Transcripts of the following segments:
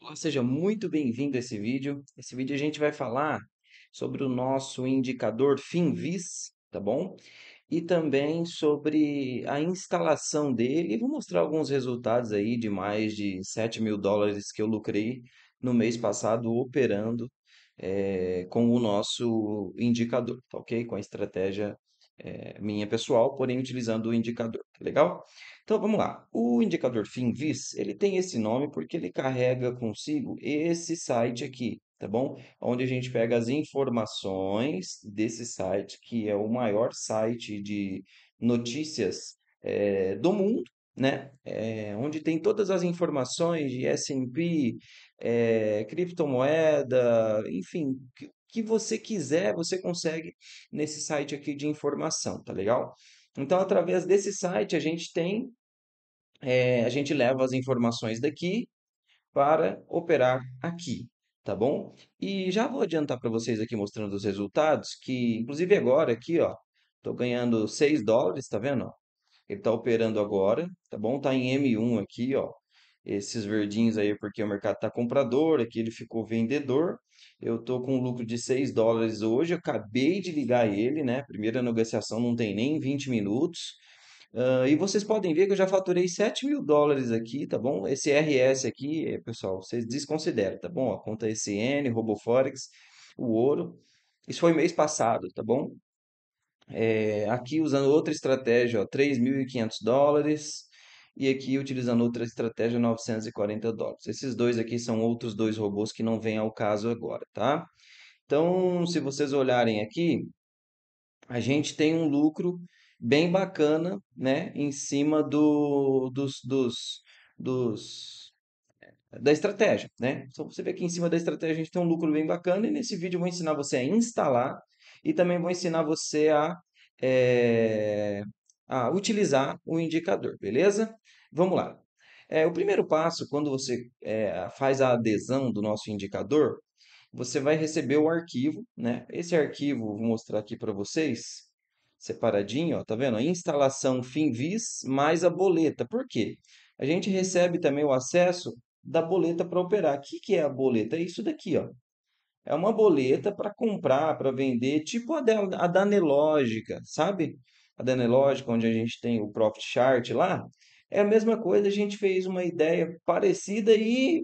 Olá, seja muito bem-vindo a esse vídeo. Esse vídeo a gente vai falar sobre o nosso indicador FinVis, tá bom? E também sobre a instalação dele. vou mostrar alguns resultados aí de mais de 7 mil dólares que eu lucrei no mês passado operando é, com o nosso indicador, tá ok? Com a estratégia é, minha pessoal, porém utilizando o indicador, tá legal? Então vamos lá. O indicador Finvis, ele tem esse nome porque ele carrega consigo esse site aqui, tá bom? Onde a gente pega as informações desse site, que é o maior site de notícias é, do mundo, né? É, onde tem todas as informações de S&P, é, criptomoeda, enfim, que você quiser, você consegue nesse site aqui de informação, tá legal? Então, através desse site, a gente tem, é, a gente leva as informações daqui para operar aqui, tá bom? E já vou adiantar para vocês aqui mostrando os resultados, que inclusive agora aqui, ó, estou ganhando 6 dólares, tá vendo? Ele está operando agora, tá bom? Tá em M1 aqui, ó, esses verdinhos aí porque o mercado está comprador, aqui ele ficou vendedor. Eu estou com um lucro de 6 dólares hoje, eu acabei de ligar ele, né? Primeira negociação não tem nem 20 minutos. Uh, e vocês podem ver que eu já faturei 7 mil dólares aqui, tá bom? Esse RS aqui, eh, pessoal, vocês desconsideram, tá bom? A conta ECN, RoboForex, o ouro. Isso foi mês passado, tá bom? É, aqui usando outra estratégia, ó, 3.500 dólares, e aqui utilizando outra estratégia 940 dólares. Esses dois aqui são outros dois robôs que não vêm ao caso agora, tá? Então, se vocês olharem aqui, a gente tem um lucro bem bacana, né, em cima do dos, dos, dos é, da estratégia, né? Então você vê aqui em cima da estratégia a gente tem um lucro bem bacana e nesse vídeo eu vou ensinar você a instalar e também vou ensinar você a é, a utilizar o indicador, beleza? Vamos lá. É, o primeiro passo, quando você é, faz a adesão do nosso indicador, você vai receber o arquivo, né? Esse arquivo, vou mostrar aqui para vocês, separadinho, ó, tá vendo? A instalação FinVis mais a boleta. Por quê? A gente recebe também o acesso da boleta para operar. O que, que é a boleta? É isso daqui, ó. É uma boleta para comprar, para vender, tipo a, da, a Danelógica, sabe? A Danelógica, onde a gente tem o Profit Chart lá, é a mesma coisa, a gente fez uma ideia parecida e,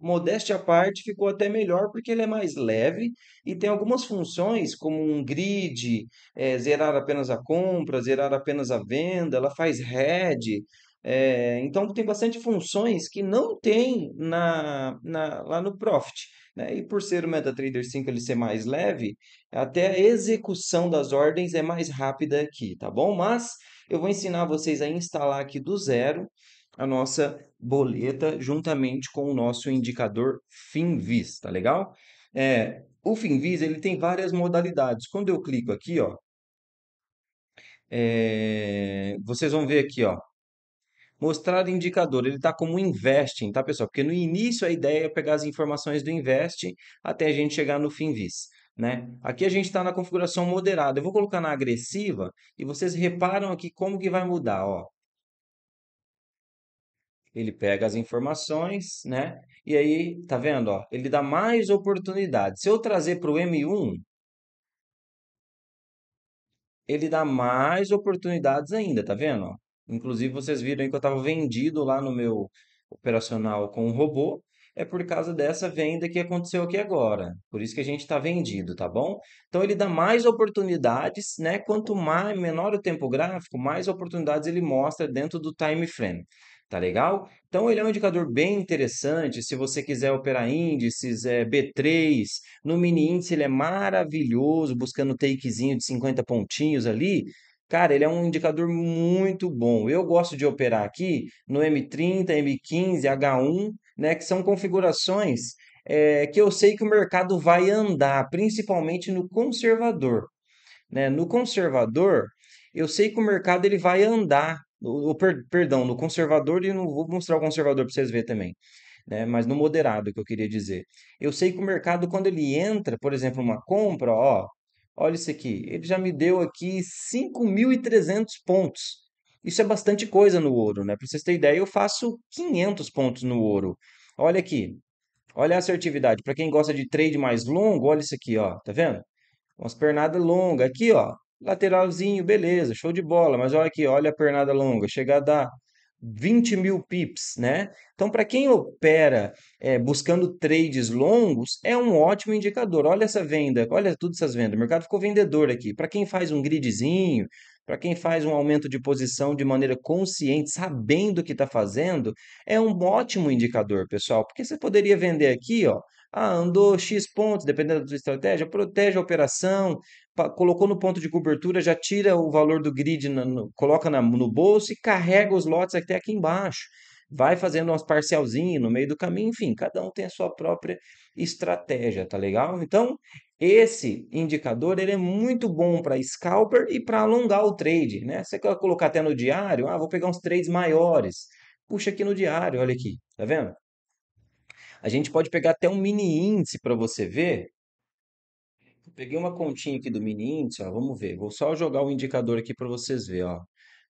modéstia à parte, ficou até melhor porque ele é mais leve e tem algumas funções, como um grid, é, zerar apenas a compra, zerar apenas a venda, ela faz head. É, então, tem bastante funções que não tem na, na lá no Profit. Né? E por ser o MetaTrader 5 ele ser mais leve, até a execução das ordens é mais rápida aqui, tá bom? Mas eu vou ensinar vocês a instalar aqui do zero a nossa boleta juntamente com o nosso indicador FinVis, tá legal? É, o FinVis ele tem várias modalidades. Quando eu clico aqui, ó, é, vocês vão ver aqui, ó, mostrar indicador. Ele está como investing, tá, pessoal? Porque no início a ideia é pegar as informações do invest até a gente chegar no FinVis. Né? Aqui a gente está na configuração moderada. Eu vou colocar na agressiva e vocês reparam aqui como que vai mudar. Ó. Ele pega as informações, né? E aí, tá vendo? Ó, ele dá mais oportunidade. Se eu trazer para o M1, ele dá mais oportunidades ainda, tá vendo? Ó? Inclusive, vocês viram aí que eu estava vendido lá no meu operacional com o robô é por causa dessa venda que aconteceu aqui agora. Por isso que a gente está vendido, tá bom? Então ele dá mais oportunidades, né? Quanto mais, menor o tempo gráfico, mais oportunidades ele mostra dentro do time frame. Tá legal? Então ele é um indicador bem interessante. Se você quiser operar índices, é B3, no mini índice ele é maravilhoso, buscando takezinho de 50 pontinhos ali. Cara, ele é um indicador muito bom. Eu gosto de operar aqui no M30, M15, H1, né? Que são configurações é, que eu sei que o mercado vai andar, principalmente no conservador. Né? No conservador, eu sei que o mercado ele vai andar, o, perdão, no conservador, e não vou mostrar o conservador para vocês verem também, né? mas no moderado que eu queria dizer. Eu sei que o mercado, quando ele entra, por exemplo, uma compra, ó, olha isso aqui, ele já me deu aqui 5.300 pontos. Isso é bastante coisa no ouro, né? Para vocês terem ideia, eu faço 500 pontos no ouro. Olha aqui. Olha a assertividade. Para quem gosta de trade mais longo, olha isso aqui, ó. Tá vendo? Umas pernadas longas. Aqui, ó. Lateralzinho, beleza. Show de bola. Mas olha aqui, olha a pernada longa. Chegar a dar 20 mil pips, né? Então, para quem opera é, buscando trades longos, é um ótimo indicador. Olha essa venda, olha todas essas vendas. O mercado ficou vendedor aqui. Para quem faz um gridzinho, para quem faz um aumento de posição de maneira consciente, sabendo o que está fazendo, é um ótimo indicador, pessoal, porque você poderia vender aqui, ó, ah, andou X pontos, dependendo da sua estratégia, protege a operação, colocou no ponto de cobertura, já tira o valor do grid, no, no, coloca na, no bolso e carrega os lotes até aqui embaixo. Vai fazendo umas parcialzinhas no meio do caminho, enfim, cada um tem a sua própria estratégia, tá legal? Então, esse indicador ele é muito bom para scalper e para alongar o trade. Né? Você quer colocar até no diário? Ah, vou pegar uns trades maiores. Puxa aqui no diário, olha aqui, tá vendo? A gente pode pegar até um mini índice para você ver. Eu peguei uma continha aqui do mini índice, ó, vamos ver. Vou só jogar o indicador aqui para vocês verem. Ó.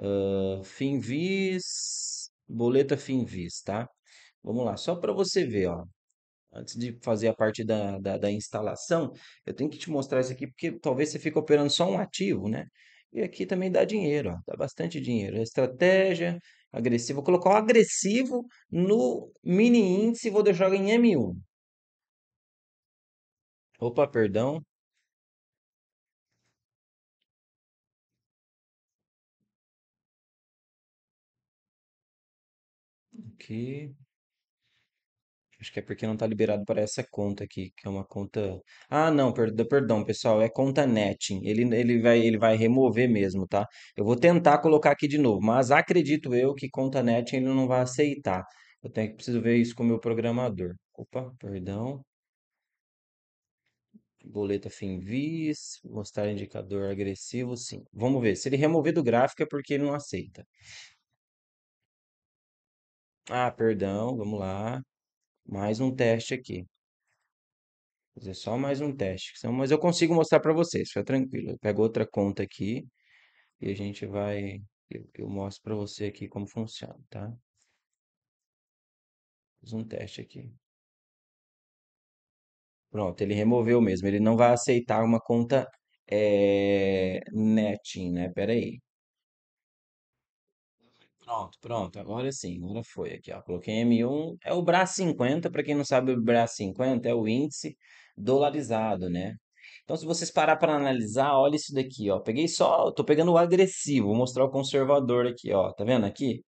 Uh, Finvis, boleta Finvis, tá? Vamos lá, só para você ver, ó antes de fazer a parte da, da, da, instalação, eu tenho que te mostrar isso aqui, porque talvez você fique operando só um ativo, né? E aqui também dá dinheiro, ó, dá bastante dinheiro. Estratégia, agressivo. Vou colocar o agressivo no mini índice, vou deixar em M1. Opa, perdão. Aqui. Acho que é porque não tá liberado uhum. para essa conta aqui, que é uma conta. Ah, não, perdão, perdão, pessoal, é conta netting. Ele, ele vai ele vai remover mesmo, tá? Eu vou tentar colocar aqui de novo, mas acredito eu que conta netting ele não vai aceitar. Eu tenho que preciso ver isso com o meu programador. Opa, perdão. Boleta Finvis, mostrar indicador agressivo, sim. Vamos ver. Se ele remover do gráfico é porque ele não aceita. Ah, perdão, vamos lá. Mais um teste aqui. Vou fazer só mais um teste. mas eu consigo mostrar para vocês, fica tranquilo. Eu pego outra conta aqui e a gente vai... Eu, eu mostro para você aqui como funciona, tá? Fiz um teste aqui. Pronto, ele removeu mesmo. Ele não vai aceitar uma conta é, eh, netting, né? Pera aí. Pronto, pronto. Agora sim, agora foi aqui, ó. Coloquei M1. É o BRA 50, para quem não sabe, o BRA 50 é o índice dolarizado, né? Então, se vocês parar para analisar, olha isso daqui, ó. Peguei só, tô pegando o agressivo, vou mostrar o conservador aqui, ó. Tá vendo aqui?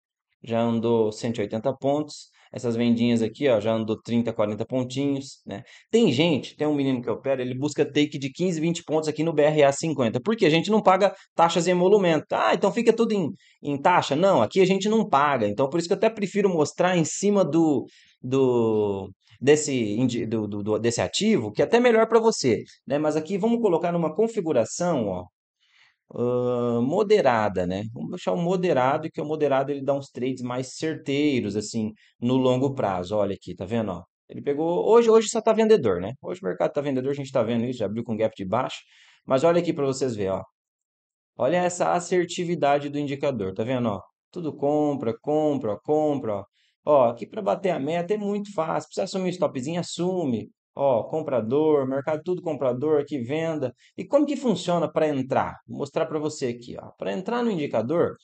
Já andou 180 pontos. Essas vendinhas aqui, ó, já andou 30, 40 pontinhos, né? Tem gente, tem um menino que eu opera, ele busca take de 15, 20 pontos aqui no BRA 50, porque a gente não paga taxas em emolumento. Ah, então fica tudo em, em taxa? Não, aqui a gente não paga. Então, por isso que eu até prefiro mostrar em cima do, do, desse, do, do, desse ativo, que é até melhor para você. Né? Mas aqui vamos colocar numa configuração ó, uh, moderada, né? Vamos deixar o moderado, que o moderado ele dá uns trades mais certeiros, assim, no longo prazo. Olha aqui, tá vendo? Ó? Ele pegou. Hoje, hoje só tá vendedor, né? Hoje o mercado tá vendedor, a gente tá vendo isso, já abriu com gap de baixo. Mas olha aqui para vocês verem, ó. Olha essa assertividade do indicador, tá vendo? Ó, tudo compra, compra, compra. Ó, ó aqui para bater a meta é muito fácil. Precisa assumir o stopzinho, assume. Ó, comprador, mercado tudo comprador, aqui venda. E como que funciona para entrar? Vou mostrar para você aqui, ó. Para entrar no indicador,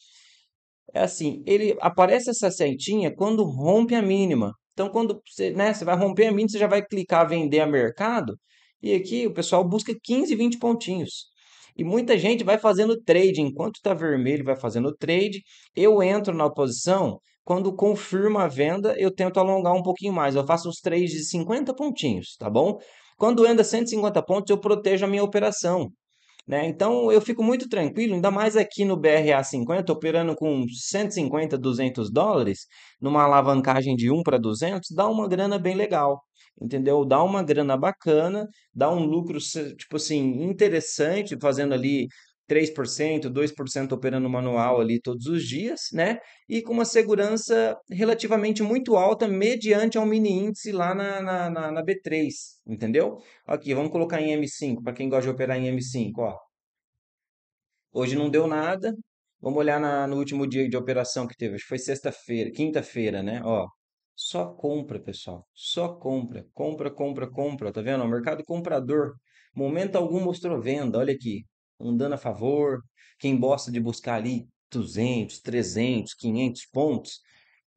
é assim, ele aparece essa setinha quando rompe a mínima. Então, quando você, né, você vai romper a mínima, você já vai clicar vender a mercado. E aqui o pessoal busca 15, 20 pontinhos. E muita gente vai fazendo trade. Enquanto está vermelho, vai fazendo trade. Eu entro na posição quando confirma a venda, eu tento alongar um pouquinho mais. Eu faço uns três de 50 pontinhos, tá bom? Quando anda 150 pontos, eu protejo a minha operação. Né? Então eu fico muito tranquilo, ainda mais aqui no BRA 50, operando com 150, 200 dólares, numa alavancagem de 1 para 200, dá uma grana bem legal, entendeu? Dá uma grana bacana, dá um lucro, tipo assim, interessante, fazendo ali 3%, 2% operando manual ali todos os dias, né? E com uma segurança relativamente muito alta mediante ao mini índice lá na, na, na, na B3, entendeu? Aqui, vamos colocar em M5, para quem gosta de operar em M5, ó. Hoje não deu nada. Vamos olhar na, no último dia de operação que teve, acho que foi sexta-feira, quinta-feira, né? Ó, só compra, pessoal. Só compra. Compra, compra, compra. Tá vendo? O mercado comprador. Momento algum mostrou venda. Olha aqui andando a favor, quem gosta de buscar ali 200, 300, 500 pontos,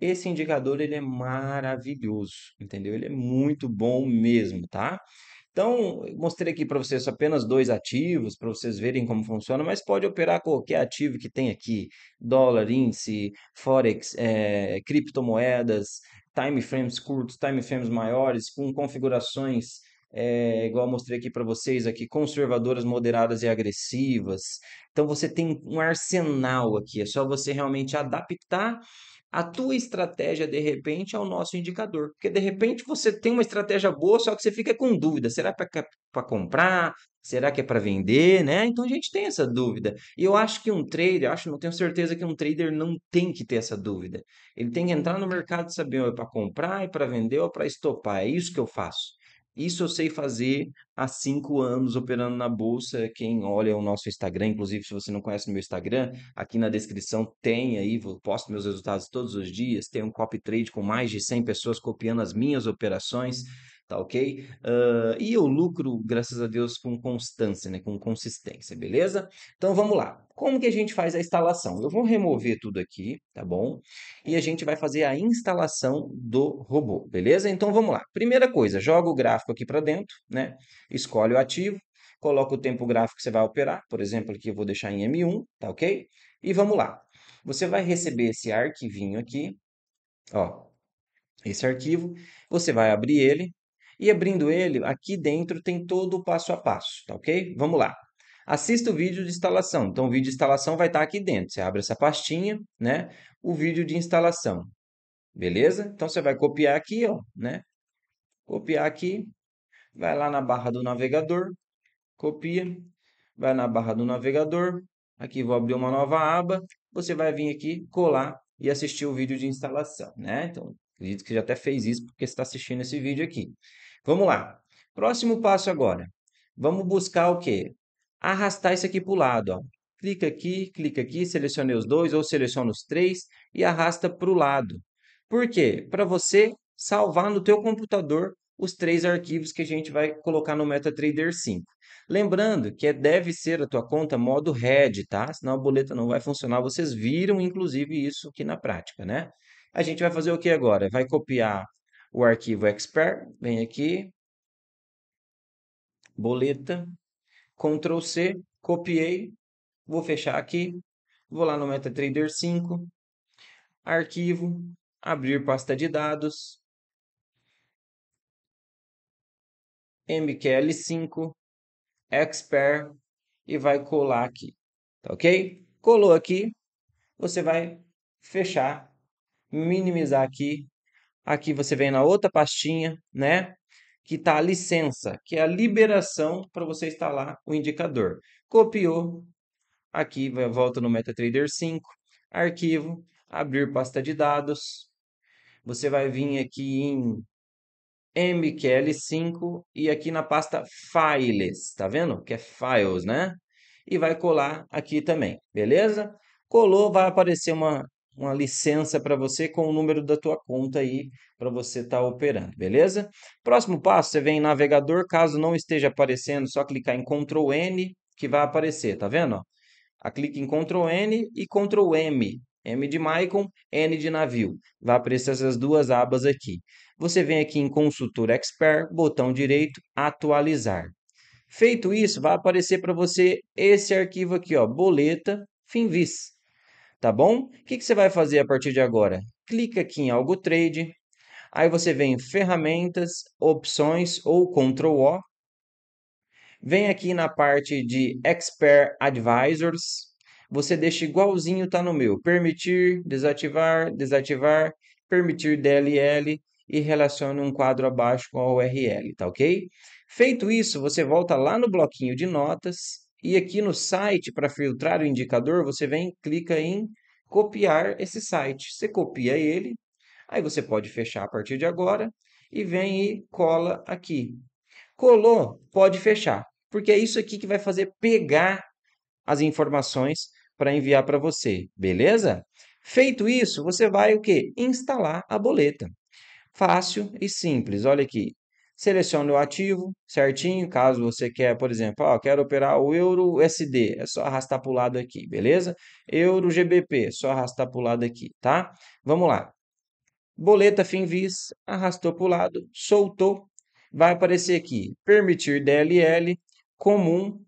esse indicador ele é maravilhoso, entendeu? Ele é muito bom mesmo, tá? Então, mostrei aqui para vocês apenas dois ativos, para vocês verem como funciona, mas pode operar qualquer ativo que tem aqui: dólar, índice, forex, é, criptomoedas, time frames curtos, time frames maiores, com configurações é, igual eu mostrei aqui para vocês aqui, conservadoras, moderadas e agressivas. Então você tem um arsenal aqui, é só você realmente adaptar a tua estratégia de repente ao nosso indicador, porque de repente você tem uma estratégia boa, só que você fica com dúvida, será para comprar? Será que é para vender, né? Então a gente tem essa dúvida. E eu acho que um trader, acho, não tenho certeza que um trader não tem que ter essa dúvida. Ele tem que entrar no mercado e saber é para comprar, é para vender ou é para estopar. É isso que eu faço. Isso eu sei fazer há cinco anos operando na bolsa. Quem olha o nosso Instagram, inclusive, se você não conhece o meu Instagram, aqui na descrição tem aí, posto meus resultados todos os dias. Tem um copy trade com mais de 100 pessoas copiando as minhas operações tá ok? Uh, e eu lucro, graças a Deus, com constância, né? com consistência, beleza? Então vamos lá. Como que a gente faz a instalação? Eu vou remover tudo aqui, tá bom? E a gente vai fazer a instalação do robô, beleza? Então vamos lá. Primeira coisa, joga o gráfico aqui para dentro, né? Escolhe o ativo, coloca o tempo gráfico que você vai operar, por exemplo, aqui eu vou deixar em M1, tá ok? E vamos lá. Você vai receber esse arquivinho aqui, ó, esse arquivo, você vai abrir ele, e abrindo ele, aqui dentro tem todo o passo a passo, tá ok? Vamos lá. Assista o vídeo de instalação. Então, o vídeo de instalação vai estar aqui dentro. Você abre essa pastinha, né? O vídeo de instalação. Beleza? Então, você vai copiar aqui, ó, né? Copiar aqui. Vai lá na barra do navegador. Copia. Vai na barra do navegador. Aqui vou abrir uma nova aba. Você vai vir aqui, colar e assistir o vídeo de instalação, né? Então, acredito que já até fez isso porque você está assistindo esse vídeo aqui. Vamos lá. Próximo passo agora. Vamos buscar o quê? Arrastar isso aqui para o lado. Ó. Clica aqui, clica aqui, selecionei os dois ou seleciona os três e arrasta para o lado. Por quê? Para você salvar no teu computador os três arquivos que a gente vai colocar no MetaTrader 5. Lembrando que é, deve ser a tua conta modo RED, tá? Senão a boleta não vai funcionar. Vocês viram, inclusive, isso aqui na prática, né? A gente vai fazer o que agora? Vai copiar o arquivo expert, vem aqui, boleta, Ctrl C, copiei, vou fechar aqui, vou lá no MetaTrader 5, arquivo, abrir pasta de dados, MQL5, expert e vai colar aqui, tá ok? Colou aqui, você vai fechar, minimizar aqui Aqui você vem na outra pastinha, né? Que está a licença, que é a liberação para você instalar o indicador. Copiou. Aqui volta no MetaTrader 5, arquivo, abrir pasta de dados. Você vai vir aqui em MQL5 e aqui na pasta Files, tá vendo? Que é Files, né? E vai colar aqui também, beleza? Colou, vai aparecer uma uma licença para você com o número da tua conta aí para você estar tá operando, beleza? Próximo passo, você vem em navegador, caso não esteja aparecendo, só clicar em Ctrl N que vai aparecer, tá vendo? Ó? Clique em Ctrl N e Ctrl M, M de Michael N de navio. Vai aparecer essas duas abas aqui. Você vem aqui em Consultor Expert, botão direito, atualizar. Feito isso, vai aparecer para você esse arquivo aqui, ó, boleta Finvis tá bom? O que, que você vai fazer a partir de agora? Clica aqui em Algo Trade, aí você vem em Ferramentas, Opções ou Ctrl O, vem aqui na parte de Expert Advisors, você deixa igualzinho tá no meu, permitir, desativar, desativar, permitir DLL e relaciona um quadro abaixo com a URL, tá ok? Feito isso, você volta lá no bloquinho de notas, e aqui no site, para filtrar o indicador, você vem clica em copiar esse site. Você copia ele, aí você pode fechar a partir de agora e vem e cola aqui. Colou, pode fechar, porque é isso aqui que vai fazer pegar as informações para enviar para você, beleza? Feito isso, você vai o que? Instalar a boleta. Fácil e simples. Olha aqui, selecione o ativo certinho, caso você quer, por exemplo, ó, ah, quero operar o Euro USD, é só arrastar para o lado aqui, beleza? Euro GBP, é só arrastar para o lado aqui, tá? Vamos lá. Boleta Finvis, arrastou para o lado, soltou, vai aparecer aqui, permitir DLL, comum,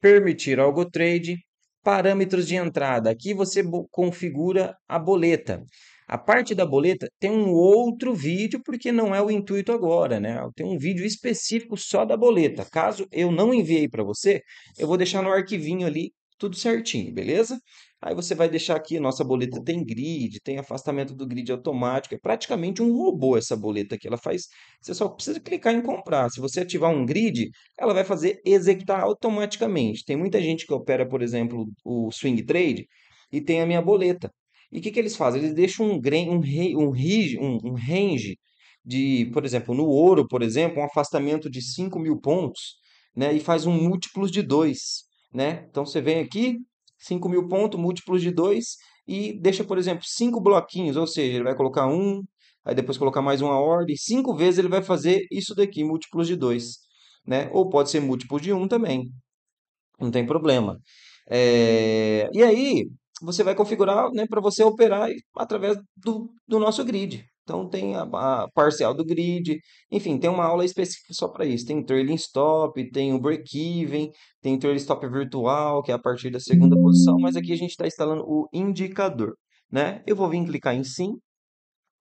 permitir algo trade, parâmetros de entrada. Aqui você configura a boleta. A parte da boleta tem um outro vídeo, porque não é o intuito agora, né? Tem um vídeo específico só da boleta. Caso eu não enviei para você, eu vou deixar no arquivinho ali tudo certinho, beleza? Aí você vai deixar aqui, nossa boleta tem grid, tem afastamento do grid automático, é praticamente um robô essa boleta aqui, ela faz, você só precisa clicar em comprar. Se você ativar um grid, ela vai fazer executar automaticamente. Tem muita gente que opera, por exemplo, o swing trade e tem a minha boleta. E o que, que eles fazem? Eles deixam um, um, um, um range de, por exemplo, no ouro, por exemplo, um afastamento de 5 mil pontos, né? E faz um múltiplos de 2, né? Então você vem aqui, 5 mil pontos, múltiplos de 2, e deixa, por exemplo, cinco bloquinhos, ou seja, ele vai colocar um, aí depois colocar mais uma ordem, cinco vezes ele vai fazer isso daqui, múltiplos de 2, né? Ou pode ser múltiplo de 1 um também, não tem problema. É... E aí, você vai configurar né, para você operar através do, do nosso grid. Então tem a, a, parcial do grid, enfim, tem uma aula específica só para isso. Tem o trailing stop, tem o break-even, tem o trailing stop virtual, que é a partir da segunda posição, mas aqui a gente está instalando o indicador. Né? Eu vou vir clicar em sim.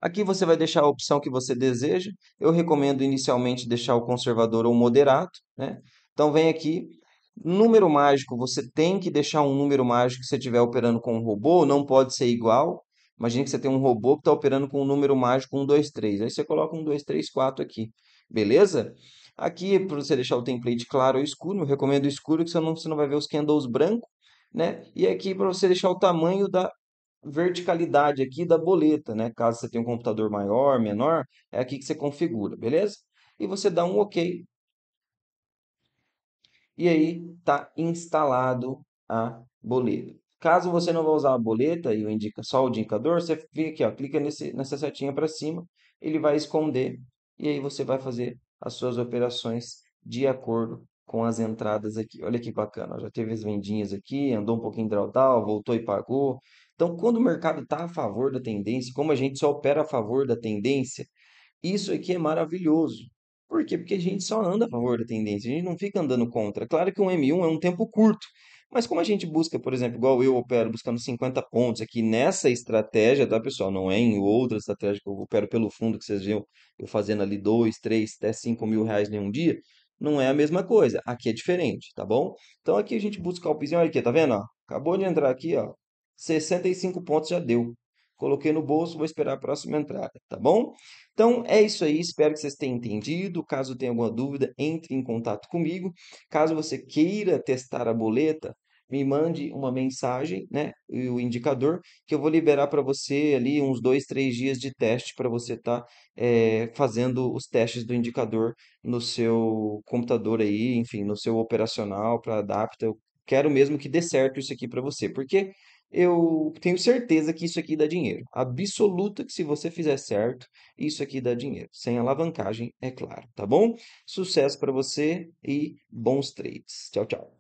Aqui você vai deixar a opção que você deseja. Eu recomendo inicialmente deixar o conservador ou moderado. Né? Então vem aqui, Número mágico, você tem que deixar um número mágico se você estiver operando com um robô, não pode ser igual. Imagina que você tem um robô que está operando com um número mágico 1, 2, 3. Aí você coloca 1, 2, 3, 4 aqui, beleza? Aqui, para você deixar o template claro ou escuro, eu recomendo escuro, que senão você não vai ver os candles branco, né? E aqui, para você deixar o tamanho da verticalidade aqui da boleta, né? Caso você tenha um computador maior, menor, é aqui que você configura, beleza? E você dá um OK e aí está instalado a boleta. Caso você não vá usar a boleta e indica, só o indicador, você vem aqui, ó, clica nesse, nessa setinha para cima, ele vai esconder e aí você vai fazer as suas operações de acordo com as entradas aqui. Olha que bacana, já teve as vendinhas aqui, andou um pouquinho drawdown, voltou e pagou. Então, quando o mercado está a favor da tendência, como a gente só opera a favor da tendência, isso aqui é maravilhoso. Por quê? Porque a gente só anda a favor da tendência, a gente não fica andando contra. Claro que um M1 é um tempo curto, mas como a gente busca, por exemplo, igual eu opero buscando 50 pontos aqui nessa estratégia, tá, pessoal? Não é em outra estratégia que eu opero pelo fundo, que vocês viram eu fazendo ali 2, 3, até 5 mil reais em um dia. Não é a mesma coisa. Aqui é diferente, tá bom? Então aqui a gente busca o pisinho. Olha aqui, tá vendo? Acabou de entrar aqui, ó. 65 pontos já deu. Coloquei no bolso, vou esperar a próxima entrada, tá bom? Então é isso aí, espero que vocês tenham entendido. Caso tenha alguma dúvida, entre em contato comigo. Caso você queira testar a boleta, me mande uma mensagem, né? E o indicador, que eu vou liberar para você ali uns dois, três dias de teste para você estar tá, é, fazendo os testes do indicador no seu computador aí, enfim, no seu operacional para adapta. Eu quero mesmo que dê certo isso aqui para você, porque eu tenho certeza que isso aqui dá dinheiro. Absoluta que se você fizer certo, isso aqui dá dinheiro. Sem alavancagem, é claro, tá bom? Sucesso para você e bons trades. Tchau, tchau.